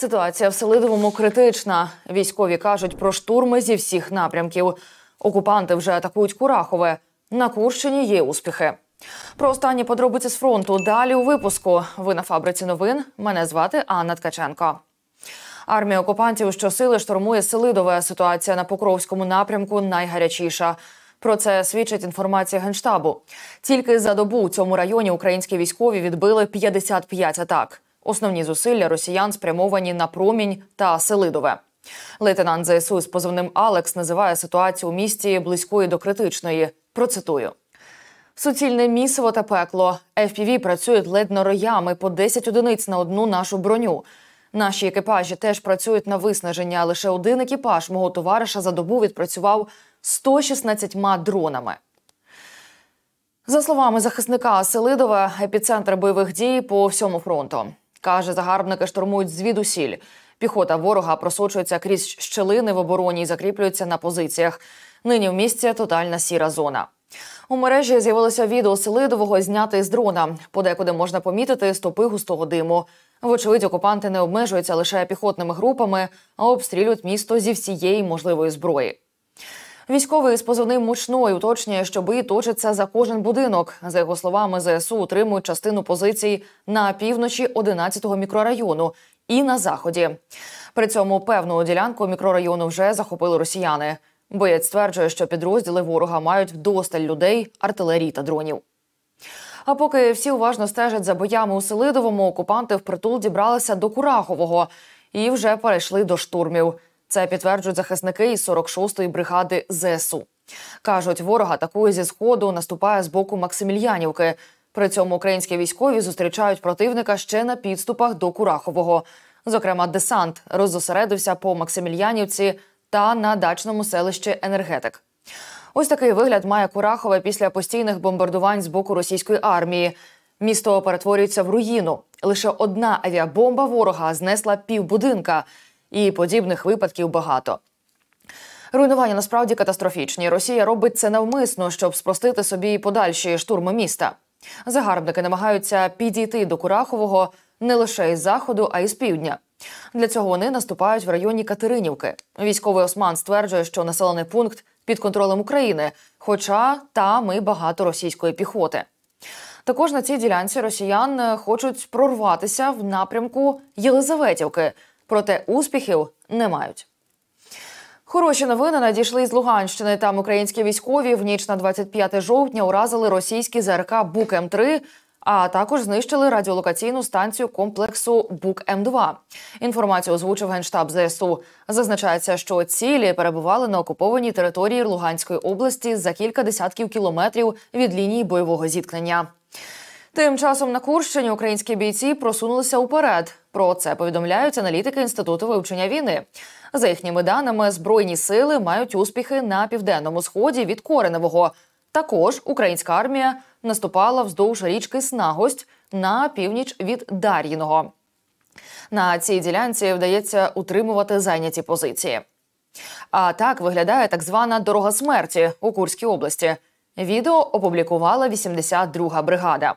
Ситуація в Селидовому критична. Військові кажуть про штурми зі всіх напрямків. Окупанти вже атакують Курахове. На Курщині є успіхи. Про останні подробиці з фронту. Далі у випуску. Ви на фабриці новин. Мене звати Анна Ткаченко. Армія окупантів щосили штурмує Селидове. Ситуація на Покровському напрямку найгарячіша. Про це свідчить інформація генштабу. Тільки за добу у цьому районі українські військові відбили 55 атак. Основні зусилля росіян спрямовані на промінь та селидове. Лейтенант ЗСУ з позивним Алекс називає ситуацію у місті близькою до критичної. Процитую. Суцільне місиво та пекло. FPV працюють ледь роями по 10 одиниць на одну нашу броню. Наші екіпажі теж працюють на виснаження. Лише один екіпаж мого товариша за добу відпрацював 116 дронами. За словами захисника Селидова, епіцентр бойових дій по всьому фронту. Каже, загарбники штурмують звідусіль. Піхота ворога просочується крізь щелини в обороні і закріплюється на позиціях. Нині в місті тотальна сіра зона. У мережі з'явилося відео селидового зняти з дрона. Подекуди можна помітити стопи густого диму. Вочевидь, окупанти не обмежуються лише піхотними групами, а обстрілюють місто зі всієї можливої зброї. Військовий з позивним мучної уточнює, що бої точаться за кожен будинок. За його словами, ЗСУ утримують частину позицій на півночі 11-го мікрорайону і на заході. При цьому певну ділянку мікрорайону вже захопили росіяни. Боєць стверджує, що підрозділи ворога мають вдосталь людей, артилерії та дронів. А поки всі уважно стежать за боями у Селидовому, окупанти впритул дібралися до Курахового і вже перейшли до штурмів. Це підтверджують захисники із 46-ї бригади ЗСУ. Кажуть, ворог атакує зі сходу, наступає з боку Максимільянівки. При цьому українські військові зустрічають противника ще на підступах до Курахового. Зокрема, десант роззосередився по Максимільянівці та на дачному селищі Енергетик. Ось такий вигляд має Курахове після постійних бомбардувань з боку російської армії. Місто перетворюється в руїну. Лише одна авіабомба ворога знесла пів будинка. І подібних випадків багато. Руйнування насправді катастрофічні. Росія робить це навмисно, щоб спростити собі подальші штурми міста. Загарбники намагаються підійти до Курахового не лише із заходу, а й з півдня. Для цього вони наступають в районі Катеринівки. Військовий осман стверджує, що населений пункт під контролем України, хоча там і багато російської піхоти. Також на цій ділянці росіян е, хочуть прорватися в напрямку Єлизаветівки, проте успіхів не мають. Хороші новини надійшли з Луганщини. Там українські військові в ніч на 25 жовтня уразили російські ЗРК Бук М3. А також знищили радіолокаційну станцію комплексу Бук М2. Інформацію озвучив генштаб ЗСУ. Зазначається, що цілі перебували на окупованій території Луганської області за кілька десятків кілометрів від лінії бойового зіткнення. Тим часом на Курщині українські бійці просунулися уперед. Про це повідомляють аналітики інституту вивчення війни. За їхніми даними, збройні сили мають успіхи на південному сході від Кореневого. Також українська армія наступала вздовж річки Снагость на північ від Дар'їного. На цій ділянці вдається утримувати зайняті позиції. А так виглядає так звана дорога смерті у Курській області. Відео опублікувала 82-га бригада.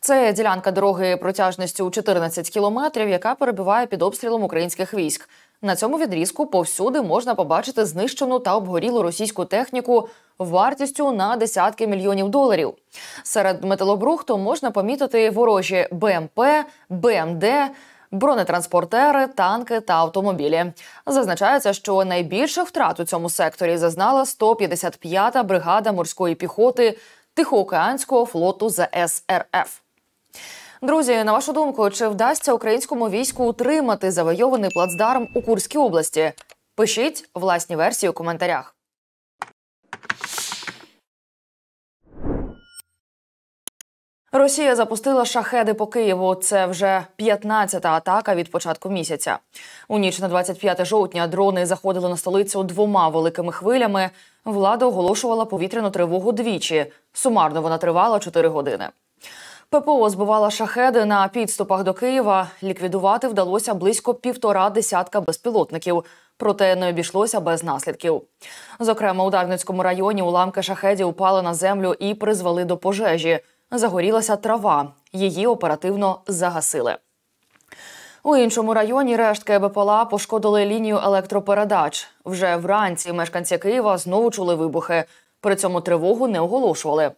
Це ділянка дороги протяжністю 14 кілометрів, яка перебуває під обстрілом українських військ. На цьому відрізку повсюди можна побачити знищену та обгорілу російську техніку вартістю на десятки мільйонів доларів. Серед металобрухту можна помітити ворожі БМП, БМД. Бронетранспортери, танки та автомобілі зазначається, що найбільших втрат у цьому секторі зазнала 155-та бригада морської піхоти Тихоокеанського флоту ЗСРФ. Друзі, на вашу думку, чи вдасться українському війську утримати завойований плацдарм у Курській області? Пишіть власні версії у коментарях. Росія запустила шахеди по Києву. Це вже 15-та атака від початку місяця. У ніч на 25 жовтня дрони заходили на столицю двома великими хвилями. Влада оголошувала повітряну тривогу двічі. Сумарно вона тривала 4 години. ППО збивала шахеди на підступах до Києва. Ліквідувати вдалося близько півтора десятка безпілотників, проте не обійшлося без наслідків. Зокрема, у Дарницькому районі уламки шахедів упали на землю і призвели до пожежі загорілася трава. Її оперативно загасили. У іншому районі рештки БПЛА пошкодили лінію електропередач. Вже вранці мешканці Києва знову чули вибухи. При цьому тривогу не оголошували.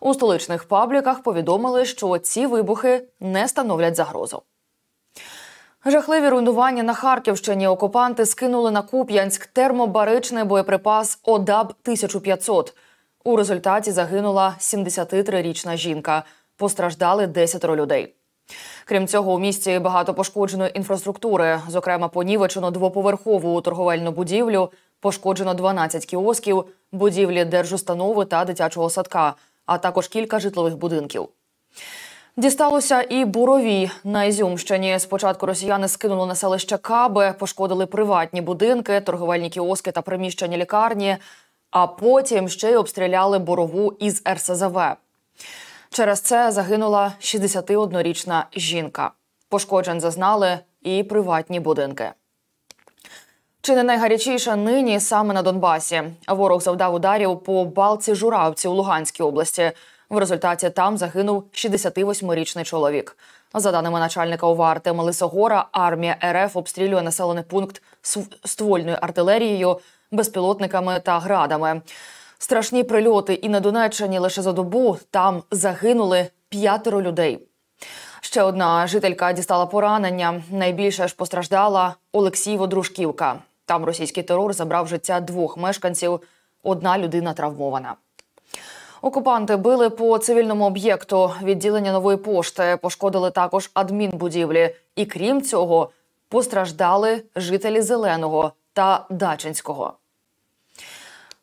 У столичних пабліках повідомили, що ці вибухи не становлять загрозу. Жахливі руйнування на Харківщині окупанти скинули на Куп'янськ термобаричний боєприпас ОДАБ 1500 у результаті загинула 73-річна жінка. Постраждали 10 людей. Крім цього, у місті багато пошкодженої інфраструктури. Зокрема, понівечено двоповерхову торговельну будівлю, пошкоджено 12 кіосків, будівлі держустанови та дитячого садка, а також кілька житлових будинків. Дісталося і бурові на Ізюмщині. Спочатку росіяни скинули на селище Кабе, пошкодили приватні будинки, торговельні кіоски та приміщення лікарні а потім ще й обстріляли борову із РСЗВ. Через це загинула 61-річна жінка. Пошкоджень зазнали і приватні будинки. Чи не найгарячіше нині саме на Донбасі? Ворог завдав ударів по балці журавці у Луганській області. В результаті там загинув 68-річний чоловік. За даними начальника ОВА Малисогора, армія РФ обстрілює населений пункт ствольною артилерією безпілотниками та градами. Страшні прильоти і на Донеччині лише за добу там загинули п'ятеро людей. Ще одна жителька дістала поранення. Найбільше ж постраждала Олексій-Водружківка. Там російський терор забрав життя двох мешканців. Одна людина травмована. Окупанти били по цивільному об'єкту. Відділення нової пошти пошкодили також адмінбудівлі. І крім цього, постраждали жителі зеленого та Дачинського.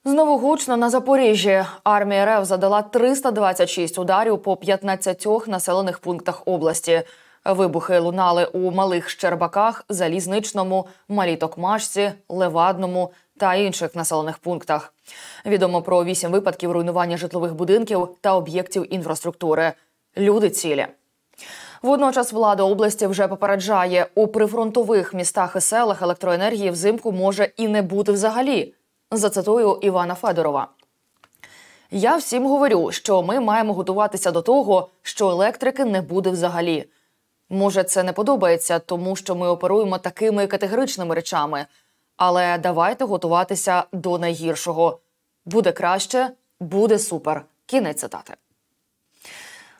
Знову гучно на Запоріжжі. Армія РФ задала 326 ударів по 15 населених пунктах області. Вибухи лунали у малих Щербаках, Залізничному, Малітокмашці, Левадному та інших населених пунктах. Відомо про вісім випадків руйнування житлових будинків та об'єктів інфраструктури. Люди цілі. Водночас влада області вже попереджає у прифронтових містах і селах електроенергії взимку може і не бути взагалі. Зацитую Івана Федорова. Я всім говорю, що ми маємо готуватися до того, що електрики не буде взагалі. Може, це не подобається, тому що ми оперуємо такими категоричними речами, але давайте готуватися до найгіршого. Буде краще, буде супер. Кінець цитати.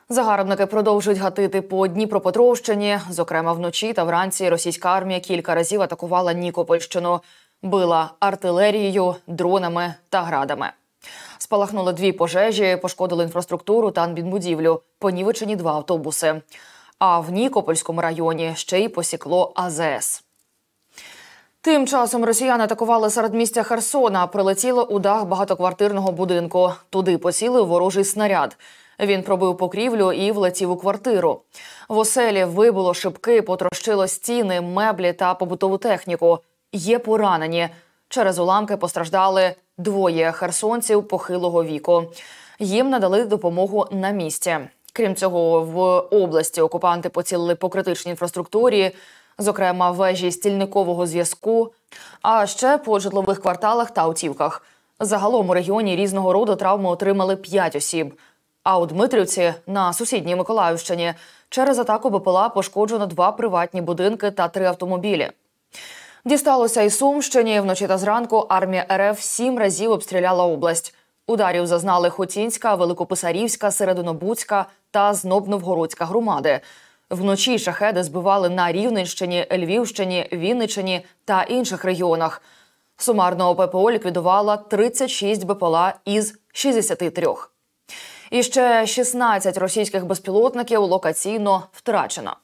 Загарбники продовжують гатити по Дніпропетровщині. Зокрема, вночі та вранці російська армія кілька разів атакувала Нікопольщину била артилерією, дронами та градами. Спалахнули дві пожежі, пошкодили інфраструктуру та адмінбудівлю, понівечені два автобуси. А в Нікопольському районі ще й посікло АЗС. Тим часом росіяни атакували серед містя Херсона. Прилетіло у дах багатоквартирного будинку. Туди посіли ворожий снаряд. Він пробив покрівлю і влетів у квартиру. В оселі вибило шибки, потрощило стіни, меблі та побутову техніку є поранені. Через уламки постраждали двоє херсонців похилого віку. Їм надали допомогу на місці. Крім цього, в області окупанти поцілили по критичній інфраструктурі, зокрема вежі стільникового зв'язку, а ще по житлових кварталах та автівках. Загалом у регіоні різного роду травми отримали 5 осіб. А у Дмитрівці на сусідній Миколаївщині через атаку БПЛА пошкоджено два приватні будинки та три автомобілі. Дісталося і Сумщині. Вночі та зранку армія РФ сім разів обстріляла область. Ударів зазнали Хотінська, Великописарівська, серединобуцька та Знобновгородська громади. Вночі шахеди збивали на Рівненщині, Львівщині, Вінниччині та інших регіонах. Сумарно ОППО ліквідувала 36 БПЛА із 63. І ще 16 російських безпілотників локаційно втрачено.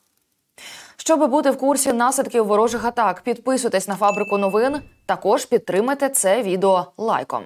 Щоби бути в курсі наслідків ворожих атак, підписуйтесь на фабрику новин. Також підтримайте це відео лайком.